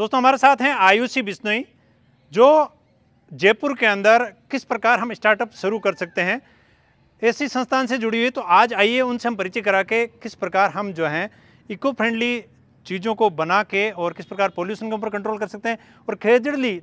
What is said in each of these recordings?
दोस्तों हमारे साथ हैं आयुषी बिश्नोई जो जयपुर के अंदर किस प्रकार हम स्टार्टअप शुरू कर सकते हैं ऐसी संस्थान से जुड़ी हुई तो आज आइए उनसे हम परिचय करा के किस प्रकार हम जो हैं इको फ्रेंडली चीज़ों को बना के और किस प्रकार पोल्यूशन के ऊपर कंट्रोल कर सकते हैं और खेजड़ली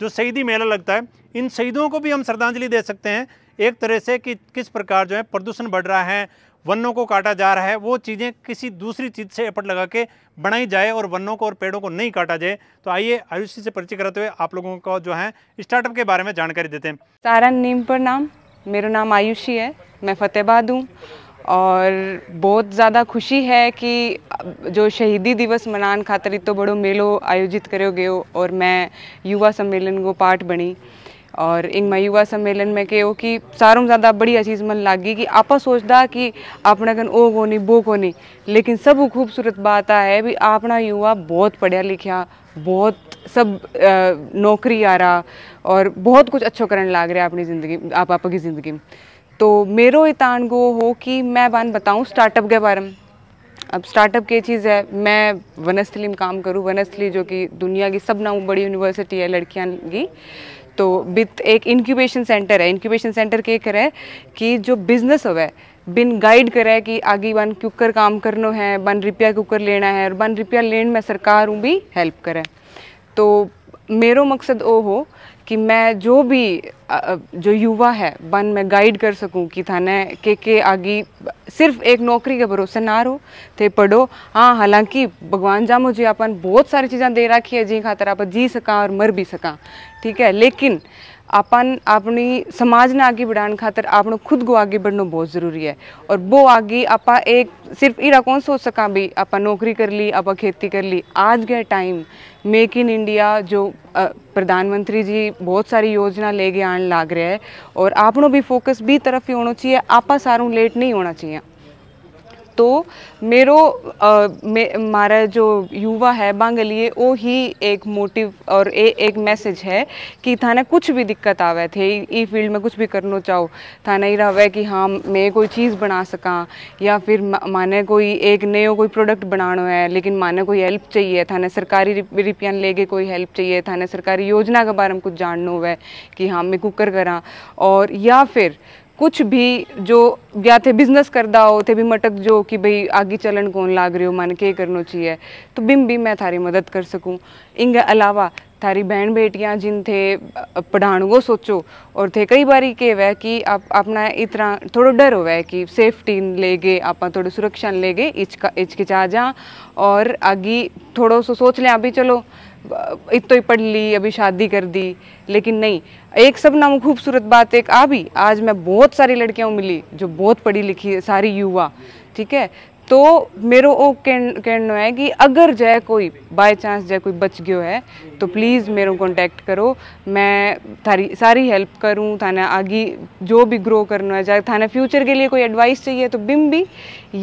जो शहीदी मेला लगता है इन शहीदों को भी हम श्रद्धांजलि दे सकते हैं एक तरह से कि किस प्रकार जो है प्रदूषण बढ़ रहा है वनों को काटा जा रहा है वो चीज़ें किसी दूसरी चीज़ से एपट लगा के बनाई जाए और वनों को और पेड़ों को नहीं काटा जाए तो आइए आयुषी से परिचय कराते हुए आप लोगों को जो है स्टार्टअप के बारे में जानकारी देते हैं सारा नीम पर नाम मेरा नाम आयुषी है मैं फतेहबाद हूँ और बहुत ज़्यादा खुशी है कि जो शहीदी दिवस मनान खातर तो बड़ो मेलो आयोजित करो गयो और मैं युवा सम्मेलन को पार्ट बनी और इन मैं युवा सम्मेलन में कहो कि सारों ज़्यादा बढ़िया चीज़ मन लागी कि आप सोचता कि अपने कन ओ को नहीं वो को नहीं लेकिन सब खूबसूरत बात आ है भी अपना युवा बहुत पढ़िया लिखा बहुत सब नौकरी आ रहा और बहुत कुछ अच्छो करने लाग रहा अपनी ज़िंदगी आप आपकी ज़िंदगी में तो मेरो ये तान गो हो कि मैं बान बताऊँ स्टार्टअप के बारे में अब स्टार्टअप की चीज़ है मैं वनस्थली में काम करूँ वनस्थली जो कि दुनिया की सब ना बड़ी यूनिवर्सिटी है लड़कियाँ की तो विथ एक इंक्यूबेशन सेंटर है इंक्यूबेशन सेंटर के करे कि जो बिजनेस हो बिन गाइड करे कि आगे बन क्यूकर काम करनो है बन रुपया कुकर लेना है और बन रुपया लेने में सरकार भी हेल्प करे तो मेरो मकसद ओ हो कि मैं जो भी जो युवा है बन मैं गाइड कर सकूं कि थाने के के आगे सिर्फ एक नौकरी के भरोसे ना रहो थे पढ़ो हाँ हालांकि भगवान जा मुझे अपन बहुत सारी चीज़ें दे रखी है जी खातर आप जी सका और मर भी सका ठीक है लेकिन अपन अपनी समाज ने आगे बढ़ाने खातर आपने खुद को आगे बढ़ना बहुत ज़रूरी है और वो आगे आप एक सिर्फ इरा कौन सोच सका भी आप नौकरी कर ली आप खेती कर ली आज के टाइम मेक इन इंडिया जो आ, प्रधानमंत्री जी बहुत सारी योजना लेके आने लग रहा है और आपनों भी फोकस भी तरफ ही होना चाहिए आपा सारू लेट नहीं होना चाहिए तो मेरो हमारा मारा जो युवा है बांग लिए वो ही एक मोटिव और ए, एक मैसेज है कि थाने कुछ भी दिक्कत आवे थे ई फील्ड में कुछ भी करना चाहो थाने ही है कि हाँ मैं कोई चीज़ बना सका या फिर माने कोई एक नयो कोई प्रोडक्ट बनाना है लेकिन माने कोई हेल्प चाहिए थाने सरकारी रिपियान लेके कोई हेल्प चाहिए थाने सरकारी योजना के बारे में कुछ जानना हुआ है कि हाँ मैं कुकर करा और या फिर कुछ भी जो या थे बिजनेस करता हो थे भी मटक जो कि भाई आगे चलन कौन लाग रही हो मन के करना चाहिए तो बिम भी मैं थारी मदद कर सकूँ इंग अलावा थारी बहन बेटियां जिन थे पढ़ाण वो सोचो और थे कई बार के वे कि आप अपना इतना थोड़ा डर हो कि सेफ्टी ले गए आप थोड़ी सुरक्षा ले गए हिचकिचा जा और आगे थोड़ा सो सोच लें अभी चलो इतो ही पढ़ ली अभी शादी कर दी लेकिन नहीं एक सब नाम खूबसूरत बात एक आ भी आज मैं बहुत सारी लड़कियाँ मिली जो बहुत पढ़ी लिखी है सारी युवा ठीक है तो मेरो वो कहना है कि अगर जय कोई बाय चांस जय कोई बच गयो है तो प्लीज़ मेरे कांटेक्ट करो मैं थारी सारी हेल्प करूँ थाने आगे जो भी ग्रो करना है चाहे थाने फ्यूचर के लिए कोई एडवाइस चाहिए तो बिम भी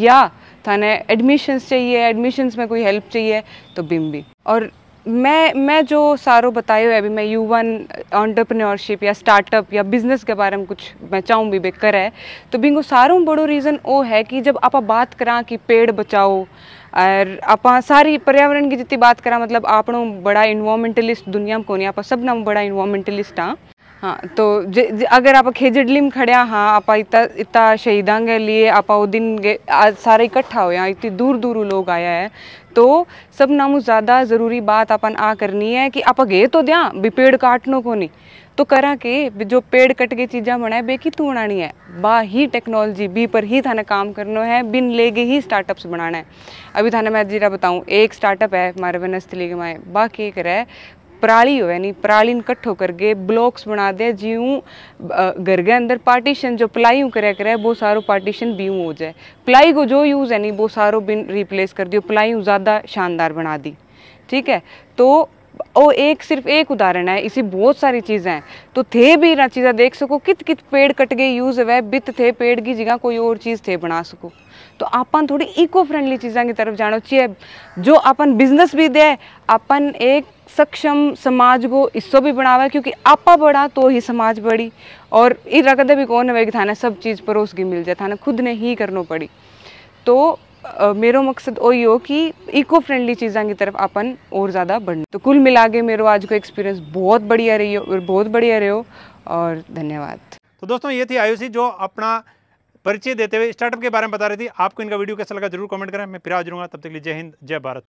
या थाने एडमिशन्स चाहिए एडमिशन्स में कोई हेल्प चाहिए तो बिम भी और मैं मैं जो सारो बताए हुए अभी मैं यूवन ऑन्टरप्रनोरशिप या स्टार्टअप या बिजनेस के बारे में कुछ मैं चाहूँ भी बेकर है तो बिंगो सारों बड़ो रीज़न वो है कि जब आप बात करा कि पेड़ बचाओ और आप सारी पर्यावरण की जितनी बात करा मतलब आप बड़ा इन्वामेंटलिस्ट दुनिया में कौन है आप सब ना बड़ा इन्वामेंटलिस्ट हाँ ಹಾಂ ತೋ ಜೆ ಅಗರ್ ಆಪ ಖೇಜಡ್ಲಿಮ್ ಖಡ್ಯಾ ಹಾಂ ಆಪ ಇತ್ತ ಇತ್ತ ಶಹೀದಾಂಗೆ ಲಿಯೇ ಆಪ ಓ ದಿನ್ಗೆ सारे इकट्ठा हो इतनी दूर दूर लोग आया है तो सब नामू ज़्यादा ज़रूरी बात अपन आ करनी है कि आप गए तो दिया भी पेड़ काटनो को नहीं तो करा के जो पेड़ कट के चीज़ा बनाए बे की तू बनानी है बा ही टेक्नोलॉजी बी पर ही थाने काम करना है बिन ले गए ही स्टार्टअप्स बनाना है अभी थाने मैं जीरा बताऊँ एक स्टार्टअप है हमारे वनस्थली के माए बा के करे पराली हुए नहीं पराली कट्ठो करके ब्लॉक्स बना दे जीव घर के अंदर पार्टीशन जो प्लाई करे करे वो सारो पार्टीशन भी हो जाए प्लाई को जो यूज़ है नहीं वो सारो बिन रिप्लेस कर दियो प्लाई ज़्यादा शानदार बना दी ठीक है तो और एक सिर्फ एक उदाहरण है इसी बहुत सारी चीज़ें हैं तो थे भी ना चीज़ें देख सको कित कित पेड़ कट गए यूज़ हुए बित थे पेड़ की जगह कोई और चीज़ थे बना सको तो अपन थोड़ी इको फ्रेंडली चीज़ों की तरफ जाना चाहिए जो अपन बिजनेस भी दे अपन एक सक्षम समाज को हिस्सों भी बनावे क्योंकि आपा बढ़ा तो ही समाज बढ़ी और इरा कदे भी कौन है कि थाने सब चीज़ परोस की मिल जाए थाने खुद ने ही करना पड़ी तो मेरा मकसद वही हो कि इको फ्रेंडली चीज़ों की तरफ अपन और ज़्यादा बढ़ना तो कुल मिला के मेरा आज को एक्सपीरियंस बहुत बढ़िया रही हो बहुत बढ़िया रहे हो और धन्यवाद तो दोस्तों ये थी आयुषी जो अपना परिचय देते हुए स्टार्टअप के बारे में बता रही थी आपको इनका वीडियो कैसा लगा जरूर कमेंट करें मैं फिर आ जाऊँगा तब तक लिए जय हिंद जय भारत